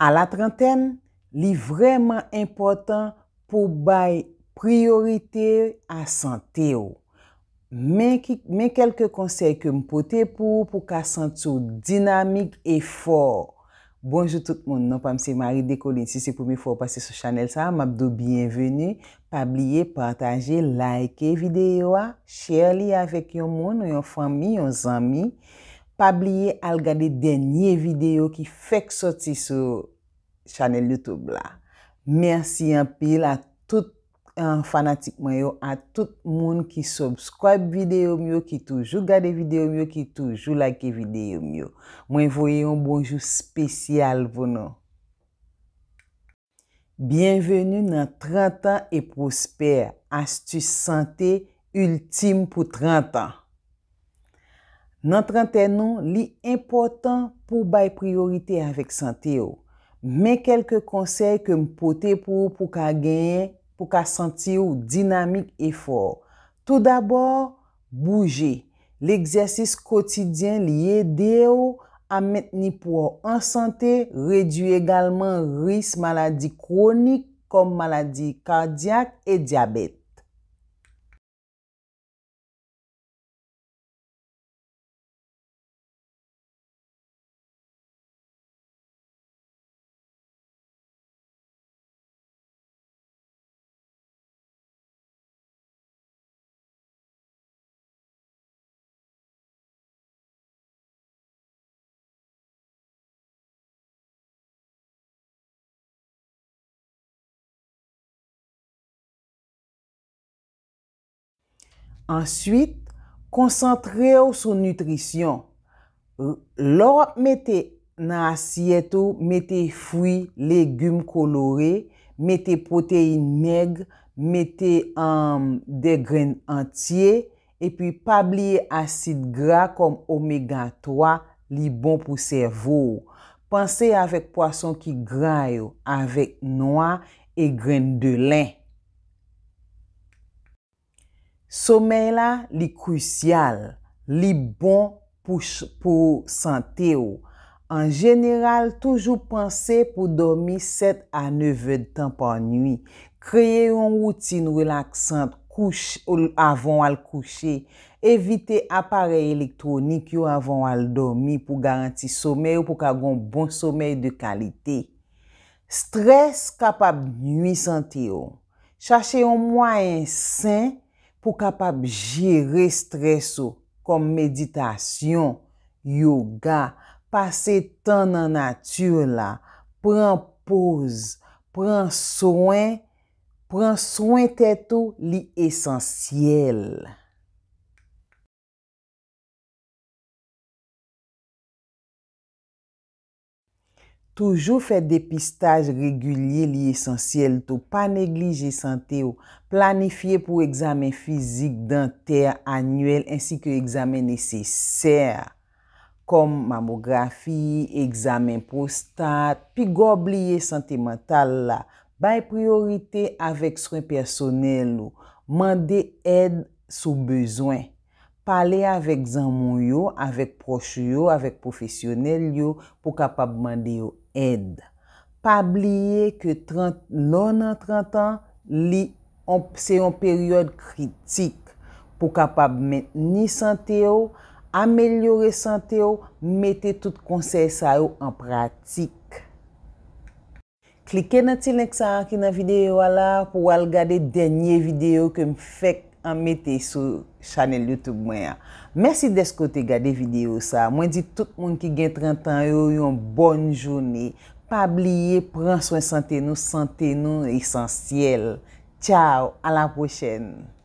A la trenten, li vreman impotant pou bay priorite asante yo. Men kelke konsey ke mpote pou, pou ka santi yo dinamik e for. Bonjou tout moun, nan pa mse Marie Descolines, si se pou mi for pase sou chanel sa, mabdo bienveni, pabliye, pataje, laike videyo a, share li avek yon moun, yon fami, yon zami. pa bliye al gade denye videyo ki fek soti sou chanel YouTube la. Mersi yon pil a tout fanatik mwen yo, a tout moun ki subscribe videyo mwen yo, ki toujou gade videyo mwen yo, ki toujou like videyo mwen yo. Mwen voye yon bonjou spesyal vouno. Bienvenu nan 30 ans et prospère, astus sante ultime pou 30 ans. Nantran tenon li impotant pou bay priorite avek sante yo. Men kelke konsey kem pote pou pou ka genye pou ka sante yo dinamik e for. Tout d'abor, bouje. L'exersis kotidyen li ye deyo a metni pou an sante, reduye egalman ris maladi kronik kom maladi kardyak e diabet. Ansyit, konsantre ou sou nutrisyon. Lor mette nan asyeto, mette fwi, legume kolore, mette potey neg, mette de gren entye, epi pabliye asid gra kom omega 3 li bon pou servou. Pansè avèk poason ki gra yo avèk noa e gren de len. Somey la li kousyal, li bon pou sante yo. An general, toujou panse pou domi 7 a 9 tan pa nwi. Kreye yon routine relaksant avon al koushe. Evite apare elektronik yo avon al domi pou garanti somey ou pou kagon bon somey de kalite. Stres kapab nwi sante yo. Chache yon mwaen sèn. pou kapap jere streso kom meditasyon, yoga, pase tan nan natyur la, pren pose, pren soen, pren soen teto li esansyel. Toujou fè depistaj regulye li esensyel tou pa neglije sante ou planifiye pou egzamen fizik, dante anuel ansi ke egzamen neseser. Kom mamografi, egzamen postat, pi gob li ye sante mental la, bay priorite avek swen personel ou mande ed sou bezwen. pale avèk zanmoun yo, avèk proche yo, avèk profesyonel yo, pou kapab mande yo ed. Pa bliye ke 30, loun an 30 an, li, se yon peryode kritik, pou kapab meni sante yo, amelyore sante yo, mette tout konsey sa yo an pratik. Klike nan ti lèk sa akina videyo ala, pou al gade denye videyo ke m fèk, an mette sou chanel YouTube mwen ya. Mersi desko te gade video sa. Mwen di tout moun ki gen 30 an yo yon bonne jouni. Pa bliye, pran swen sante nou, sante nou esensyel. Tchao, ala pochen.